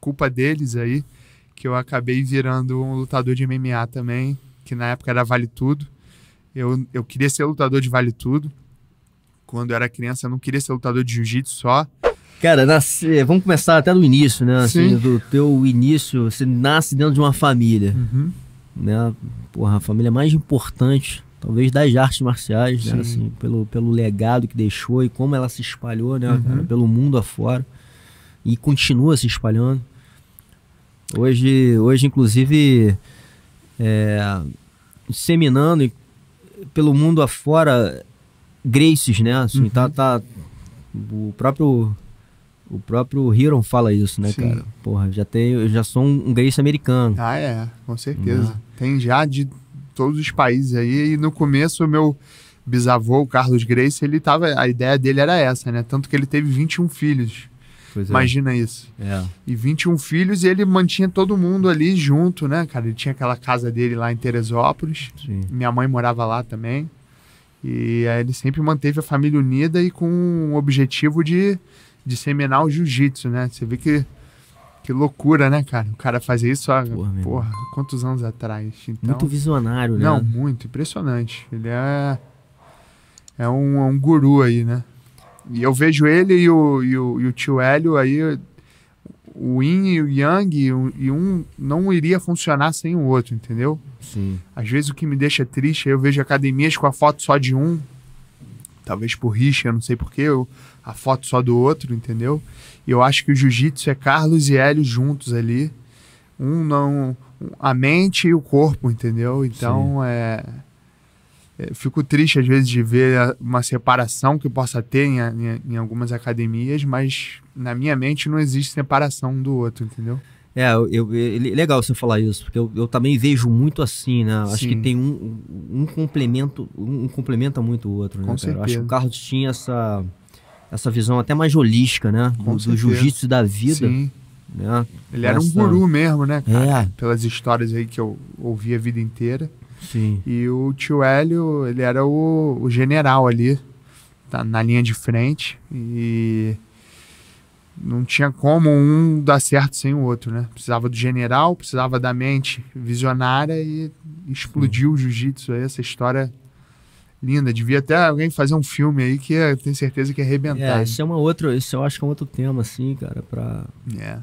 culpa deles aí que eu acabei virando um lutador de MMA também, que na época era Vale Tudo. Eu, eu queria ser lutador de Vale Tudo. Quando eu era criança, eu não queria ser lutador de jiu-jitsu só. Cara, nasce, é, vamos começar até do início, né? Assim, do teu início, você nasce dentro de uma família. Uhum. Né? Porra, a família mais importante, talvez, das artes marciais, né? Assim, pelo, pelo legado que deixou e como ela se espalhou, né, uhum. cara, pelo mundo afora e continua se espalhando. Hoje, hoje inclusive, é, disseminando pelo mundo afora Graces, né? Assim, tá, uhum. tá, tá, o próprio o próprio Hiron fala isso, né, Sim. cara? Porra, já tem, eu já sou um, Grace americano. Ah, é, com certeza. Tem já de todos os países aí. E no começo, o meu bisavô, o Carlos Grace, ele tava. A ideia dele era essa, né? Tanto que ele teve 21 filhos. Pois é. Imagina isso. É. E 21 filhos, e ele mantinha todo mundo ali junto, né, cara? Ele tinha aquela casa dele lá em Teresópolis. Sim. Minha mãe morava lá também. E aí ele sempre manteve a família unida e com o objetivo de disseminar o jiu-jitsu, né? Você vê que, que loucura, né, cara? O cara fazer isso, há, porra, porra quantos anos atrás? Então, muito visionário, né? Não, muito, impressionante. Ele é, é um, é um guru aí, né? E eu vejo ele e o, e o, e o tio Hélio aí, o Yin e o Yang, e um não iria funcionar sem o outro, entendeu? Sim. Às vezes o que me deixa triste é eu vejo academias com a foto só de um, talvez por rixa, eu não sei porquê, a foto só do outro, entendeu? E eu acho que o jiu-jitsu é Carlos e Hélio juntos ali. Um não. A mente e o corpo, entendeu? Então Sim. é é, fico triste às vezes de ver uma separação que possa ter em, em, em, algumas academias, mas na minha mente não existe separação um do outro, entendeu? É, eu, eu, é legal você falar isso, porque eu, eu também vejo muito assim, né? Sim. Acho que tem um, um complemento, um, complementa muito o outro, né? Com cara? Certeza. Acho que o Carlos tinha essa, essa visão até mais holística, né? Com do, do jiu-jitsu da vida. Sim. Né? Ele essa... era um guru mesmo, né, cara? É. Pelas histórias aí que eu ouvi a vida inteira. Sim. E o tio Hélio, ele era o, o general ali, tá, na linha de frente. E não tinha como um dar certo sem o outro, né? Precisava do general, precisava da mente visionária e explodiu Sim. o jiu-jitsu aí, essa história linda. Devia até alguém fazer um filme aí que eu tenho certeza que ia arrebentar. É, isso é uma outra, isso eu acho que é um outro tema, assim, cara, pra... É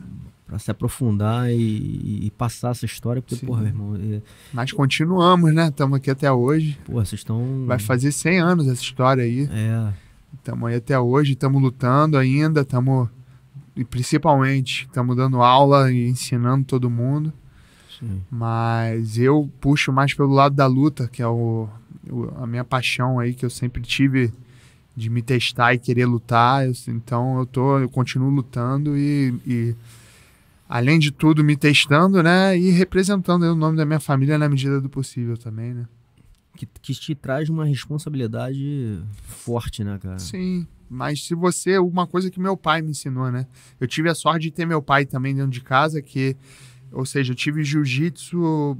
para se aprofundar e, e, passar essa história, porque, Sim. porra, meu irmão. É... Mas continuamos, né? Estamos aqui até hoje. Porra, vocês estão. Vai fazer 100 anos essa história aí. É. Estamos aí até hoje, estamos lutando ainda, estamos. E principalmente, estamos dando aula e ensinando todo mundo. Sim. Mas eu puxo mais pelo lado da luta, que é o, o, a minha paixão aí, que eu sempre tive de me testar e querer lutar. Eu, então eu tô, eu continuo lutando e, e além de tudo, me testando, né? E representando o nome da minha família na medida do possível também, né? Que, que te traz uma responsabilidade forte, né, cara? Sim, mas se você. Uma coisa que meu pai me ensinou, né? Eu tive a sorte de ter meu pai também dentro de casa, que. Ou seja, eu tive jiu-jitsu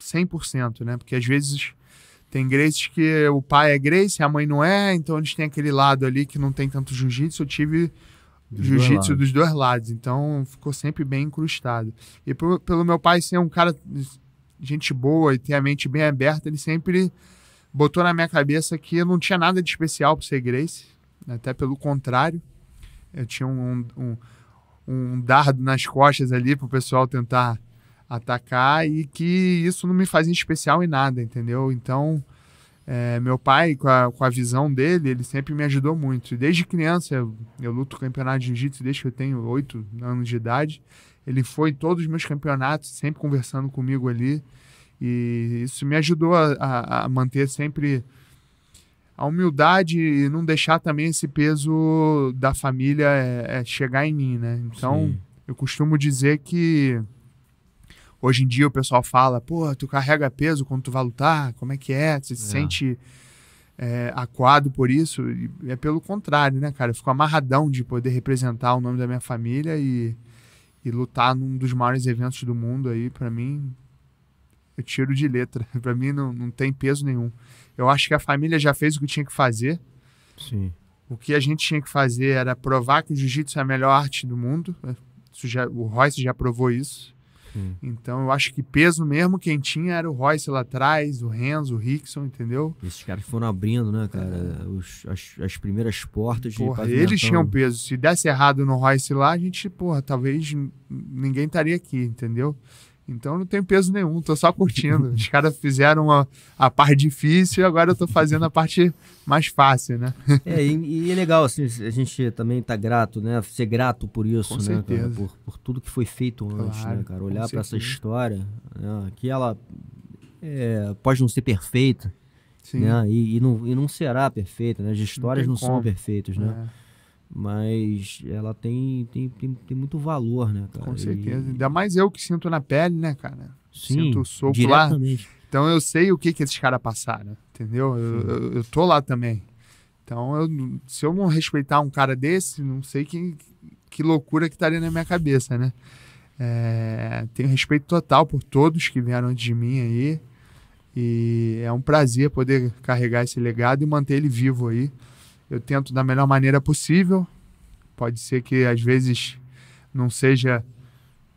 100%, né? Porque às vezes tem Graces que o pai é Grace, a mãe não é, então eles têm aquele lado ali que não tem tanto jiu-jitsu. Eu tive jiu-jitsu dos dois lados. Então ficou sempre bem incrustado. E por, pelo meu pai ser um cara gente boa e ter a mente bem aberta, ele sempre botou na minha cabeça que eu não tinha nada de especial para ser Grace. Até pelo contrário, eu tinha um, um, um dardo nas costas ali para o pessoal tentar atacar e que isso não me fazia especial em nada, entendeu? Então é, meu pai, com a, com a visão dele, ele sempre me ajudou muito. Desde criança, eu, eu luto campeonato de jiu-jitsu desde que eu tenho oito anos de idade. Ele foi em todos os meus campeonatos, sempre conversando comigo ali. E isso me ajudou a, a, a manter sempre a humildade e não deixar também esse peso da família é, é chegar em mim, né? Então, Sim. eu costumo dizer que Hoje em dia o pessoal fala, pô, tu carrega peso quando tu vai lutar, como é que é? tu se é. sente é, aquado por isso? E é pelo contrário, né, cara? Eu fico amarradão de poder representar o nome da minha família e, e lutar num dos maiores eventos do mundo aí, para mim, eu tiro de letra. para mim não, não tem peso nenhum. Eu acho que a família já fez o que tinha que fazer. Sim. O que a gente tinha que fazer era provar que o jiu-jitsu é a melhor arte do mundo. É, isso já, o Royce já provou isso. Hum. Então eu acho que peso mesmo quem tinha era o Royce lá atrás, o Renzo, o Rickson, entendeu? Esses caras foram abrindo, né, cara? É. Os, as, as, primeiras portas porra, de Eles tinham peso. Se desse errado no Royce lá, a gente, porra, talvez ninguém estaria aqui, entendeu? Então não tem peso nenhum, tô só curtindo. Os caras fizeram a, a parte difícil e agora eu tô fazendo a parte mais fácil, né? É, e, e é legal, assim, a gente também tá grato, né? Ser grato por isso, com né, cara? Por, por, tudo que foi feito antes, né, cara? Olhar para essa história, né? que ela é, pode não ser perfeita, Sim. né? E, e, não, e não será perfeita, né? As histórias não, não são perfeitas, né? É mas ela tem, tem, tem, tem, muito valor, né, cara? Com certeza. E... Ainda mais eu que sinto na pele, né, cara? Sim, sinto o soco diretamente. lá. Então eu sei o que, que esses caras passaram, entendeu? Eu, eu, eu, tô lá também. Então, eu, se eu não respeitar um cara desse, não sei que que loucura que estaria na minha cabeça, né? É, tenho respeito total por todos que vieram antes de mim aí. E é um prazer poder carregar esse legado e manter ele vivo aí eu tento da melhor maneira possível. Pode ser que às vezes não seja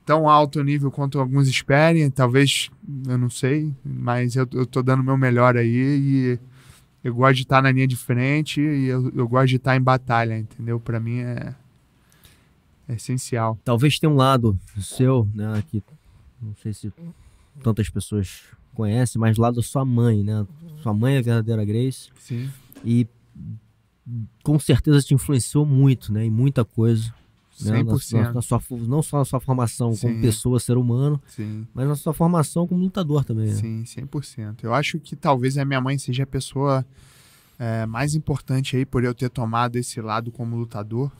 tão alto nível quanto alguns esperem, talvez, eu não sei, mas eu, eu tô dando o meu melhor aí e eu gosto de estar tá na linha de frente e eu, eu gosto de estar tá em batalha, entendeu? Para mim é, é, essencial. Talvez tenha um lado seu, né, que não sei se tantas pessoas conhecem, mas lá da sua mãe, né? Sua mãe é a verdadeira Grace. Sim. E com certeza te influenciou muito, né? Em muita coisa. 100%. Né? Na, na, na sua, não só na sua formação Sim. como pessoa, ser humano, Sim. mas na sua formação como lutador também. Né? Sim, 100%. Eu acho que talvez a minha mãe seja a pessoa é, mais importante aí por eu ter tomado esse lado como lutador,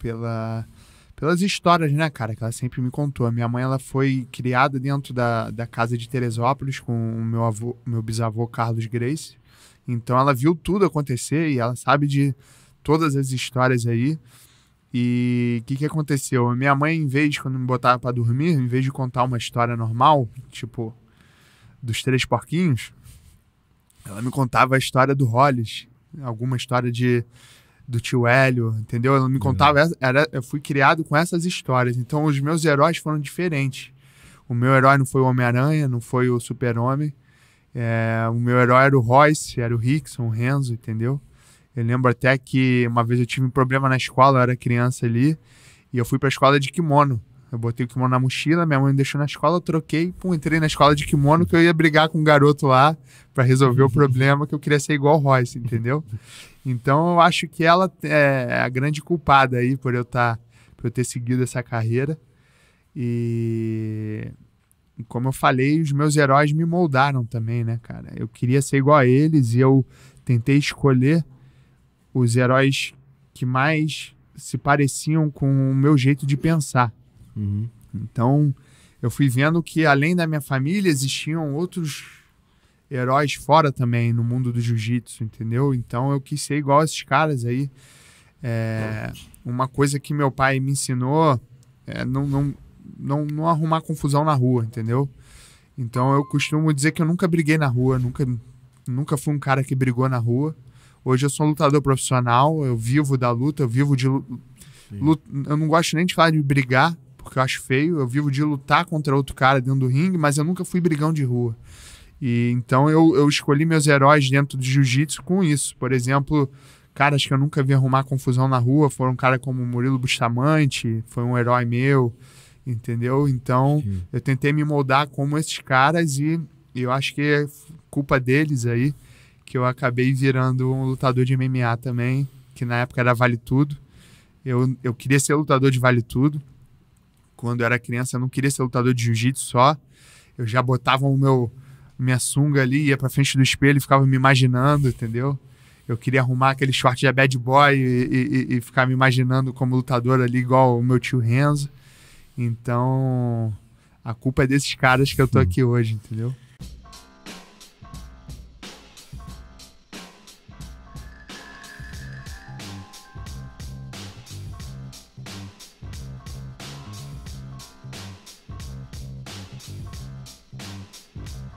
pela, pelas histórias, né, cara, que ela sempre me contou. A minha mãe ela foi criada dentro da, da casa de Teresópolis com o meu, avô, meu bisavô Carlos Grace então ela viu tudo acontecer e ela sabe de todas as histórias aí. E o que, que aconteceu? Minha mãe, em vez, quando me botava para dormir, em vez de contar uma história normal, tipo dos três porquinhos, ela me contava a história do Hollis, alguma história de do tio Hélio, entendeu? Ela me uhum. contava, era, eu fui criado com essas histórias. Então os meus heróis foram diferentes. O meu herói não foi o Homem-Aranha, não foi o Super-Homem. É, o meu herói era o Royce, era o Rickson, o Renzo, entendeu? Eu lembro até que uma vez eu tive um problema na escola, eu era criança ali, e eu fui pra escola de kimono. Eu botei o kimono na mochila, minha mãe me deixou na escola, eu troquei, pum, entrei na escola de kimono que eu ia brigar com um garoto lá para resolver o problema, que eu queria ser igual o Royce, entendeu? Então eu acho que ela é, é a grande culpada aí por eu, tá, por eu ter seguido essa carreira. E como eu falei, os meus heróis me moldaram também, né, cara? Eu queria ser igual a eles e eu tentei escolher os heróis que mais se pareciam com o meu jeito de pensar. Uhum. Então, eu fui vendo que além da minha família existiam outros heróis fora também no mundo do jiu-jitsu, entendeu? Então, eu quis ser igual a esses caras aí. É, uma coisa que meu pai me ensinou, é, não, não, não, não arrumar confusão na rua, entendeu? Então eu costumo dizer que eu nunca briguei na rua, nunca, nunca fui um cara que brigou na rua. Hoje eu sou um lutador profissional, eu vivo da luta, eu vivo de. Luta, eu não gosto nem de falar de brigar, porque eu acho feio. Eu vivo de lutar contra outro cara dentro do ringue, mas eu nunca fui brigão de rua. E então eu, eu escolhi meus heróis dentro do jiu-jitsu com isso. Por exemplo, caras que eu nunca vi arrumar confusão na rua foram um cara como Murilo Bustamante, foi um herói meu entendeu? Então, Sim. eu tentei me moldar como esses caras e eu acho que é culpa deles aí que eu acabei virando um lutador de MMA também, que na época era Vale Tudo. Eu, eu queria ser lutador de Vale Tudo. Quando eu era criança, eu não queria ser lutador de jiu-jitsu só. Eu já botava o meu minha sunga ali, ia pra frente do espelho e ficava me imaginando, entendeu? Eu queria arrumar aquele short de bad boy e, e, e ficar me imaginando como lutador ali, igual o meu tio Renzo. Então, a culpa é desses caras que eu tô aqui hoje, entendeu?